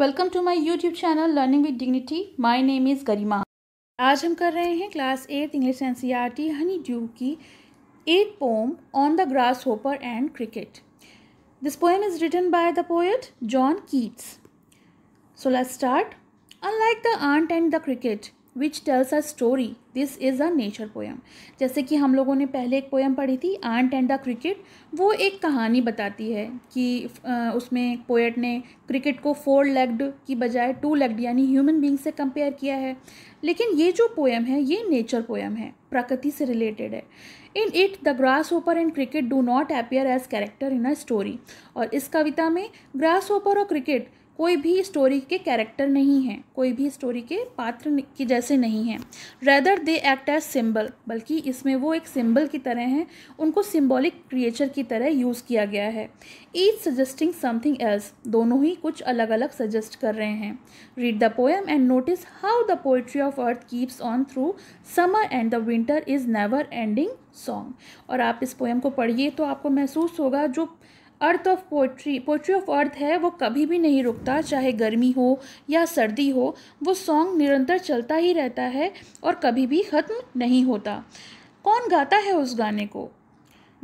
welcome to my YouTube channel learning with dignity my name is Garima आज हम कर रहे हैं class eight English N C R T honeydew की eight poem on the grasshopper and cricket this poem is written by the poet John Keats so let's start unlike the ant and the cricket which tells a story this is a nature poem जैसे कि हम लोगों ने पहले एक poem पढ़ी थी aunt and the cricket वो एक कहानी बताती है कि उसमें पोएट ने क्रिकेट को फोर लेग्ड की बजाय टू लेग्ड यानी ह्यूमन बींग से कंपेयर किया है लेकिन ये जो पोएम है ये नेचर पोएम है प्रकृति से रिलेटेड है in it the grasshopper and cricket do not appear as character in a story और इस कविता में ग्रास ओपर और क्रिकेट कोई भी स्टोरी के कैरेक्टर नहीं है कोई भी स्टोरी के पात्र के जैसे नहीं है rather they act as symbol बल्कि इसमें वो एक सिम्बल की तरह हैं उनको सिम्बोलिक क्रिएचर की तरह यूज़ किया गया है ईच सजेस्टिंग समथिंग एल्स दोनों ही कुछ अलग अलग सजेस्ट कर रहे हैं read the poem and notice how the poetry of earth keeps on through summer and the winter is never ending song और आप इस पोएम को पढ़िए तो आपको महसूस होगा जो earth of poetry poetry of earth है वो कभी भी नहीं रुकता चाहे गर्मी हो या सर्दी हो वो सॉन्ग निरंतर चलता ही रहता है और कभी भी ख़त्म नहीं होता कौन गाता है उस गाने को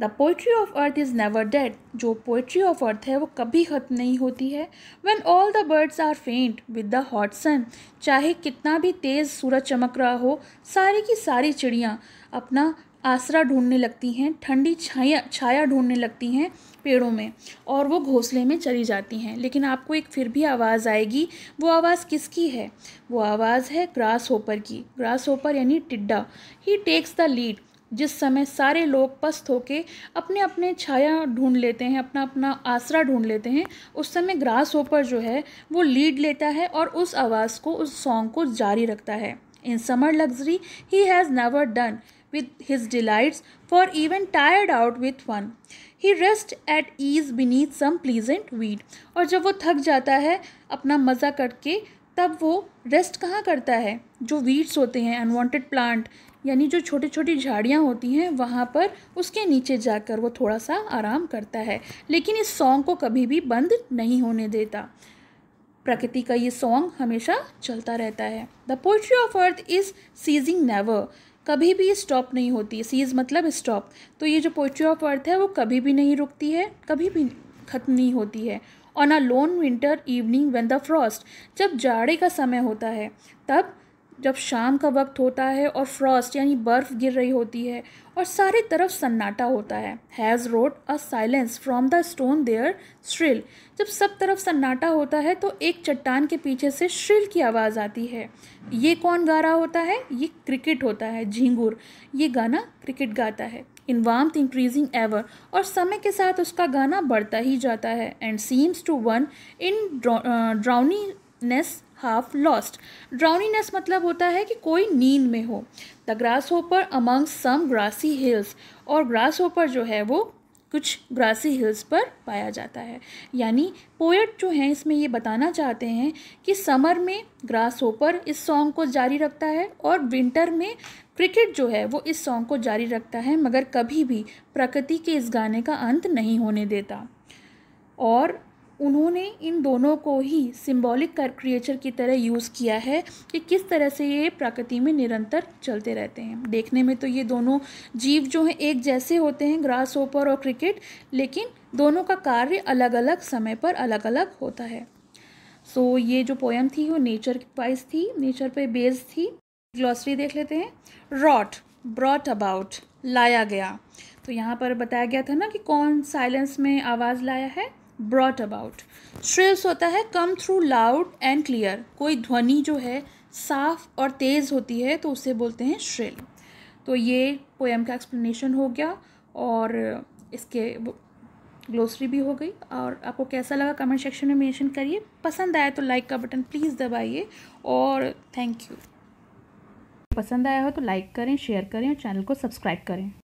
the poetry of earth is never dead जो पोइट्री ऑफ अर्थ है वो कभी ख़त्म नहीं होती है when all the birds are faint with the hot sun चाहे कितना भी तेज़ सूरज चमक रहा हो सारी की सारी चिड़ियाँ अपना आसरा ढूंढने लगती हैं ठंडी छाया छाया ढूंढने लगती हैं पेड़ों में और वो घोंसले में चली जाती हैं लेकिन आपको एक फिर भी आवाज़ आएगी वो आवाज़ किसकी है वो आवाज़ है ग्रास होपर की ग्रास होपर यानी टिड्डा ही टेक्स द लीड जिस समय सारे लोग पस्त होके अपने अपने छाया ढूंढ लेते हैं अपना अपना आसरा ढूंढ लेते हैं उस समय ग्रास होपर जो है वो लीड लेता है और उस आवाज़ को उस सॉन्ग को जारी रखता है in summer luxury he has never done with his delights, for even tired out with fun he rest at ease beneath some pleasant weed और जब वो थक जाता है अपना मज़ा करके तब वो रेस्ट कहाँ करता है जो वीड्स होते हैं unwanted प्लांट यानी जो छोटी छोटी झाड़ियाँ होती हैं वहाँ पर उसके नीचे जाकर वो थोड़ा सा आराम करता है लेकिन इस सॉन्ग को कभी भी बंद नहीं होने देता प्रकृति का ये सॉन्ग हमेशा चलता रहता है the poetry of earth is ceasing never कभी भी स्टॉप नहीं होती सीज मतलब स्टॉप तो ये जो पोइट्री ऑफ अर्थ है वो कभी भी नहीं रुकती है कभी भी खत्म नहीं होती है on a lone winter evening when the frost जब जाड़े का समय होता है तब जब शाम का वक्त होता है और फ्रॉस्ट यानी बर्फ़ गिर रही होती है और सारे तरफ सन्नाटा होता है has wrought a silence from the stone there shrill जब सब तरफ सन्नाटा होता है तो एक चट्टान के पीछे से श्रिल की आवाज़ आती है ये कौन गा रहा होता है ये क्रिकेट होता है झींगुर ये गाना क्रिकेट गाता है इन वार्म इंक्रीजिंग एवर और समय के साथ उसका गाना बढ़ता ही जाता है and seems to one in drowsiness half lost drowsiness मतलब होता है कि कोई नींद में हो the grasshopper among some grassy hills और ग्रास होपर जो है वो कुछ ग्रासी हिल्स पर पाया जाता है यानी पोएट जो हैं इसमें ये बताना चाहते हैं कि समर में ग्रास होपर इस सॉन्ग को जारी रखता है और विंटर में क्रिकेट जो है वो इस सॉन्ग को जारी रखता है मगर कभी भी प्रकृति के इस गाने का अंत नहीं होने देता और उन्होंने इन दोनों को ही सिंबॉलिक क्रिएचर की तरह यूज़ किया है कि किस तरह से ये प्रकृति में निरंतर चलते रहते हैं देखने में तो ये दोनों जीव जो हैं एक जैसे होते हैं ग्रास ओपर और क्रिकेट लेकिन दोनों का कार्य अलग अलग समय पर अलग अलग होता है सो so, ये जो पोएम थी वो नेचर वाइज थी नेचर पे बेस्ड थी ग्लॉसरी देख लेते हैं रॉट ब्रॉट अबाउट लाया गया तो यहाँ पर बताया गया था ना कि कौन साइलेंस में आवाज़ लाया है ब्रॉट अबाउट श्रेयस होता है come through loud and clear कोई ध्वनि जो है साफ और तेज़ होती है तो उसे बोलते हैं श्रेल तो ये पोएम का एक्सप्लेनेशन हो गया और इसके ग्लोसरी भी हो गई और आपको कैसा लगा कमेंट सेक्शन में मेंशन करिए पसंद आया तो लाइक का बटन प्लीज़ दबाइए और थैंक यू पसंद आया हो तो लाइक करें शेयर करें और चैनल को सब्सक्राइब करें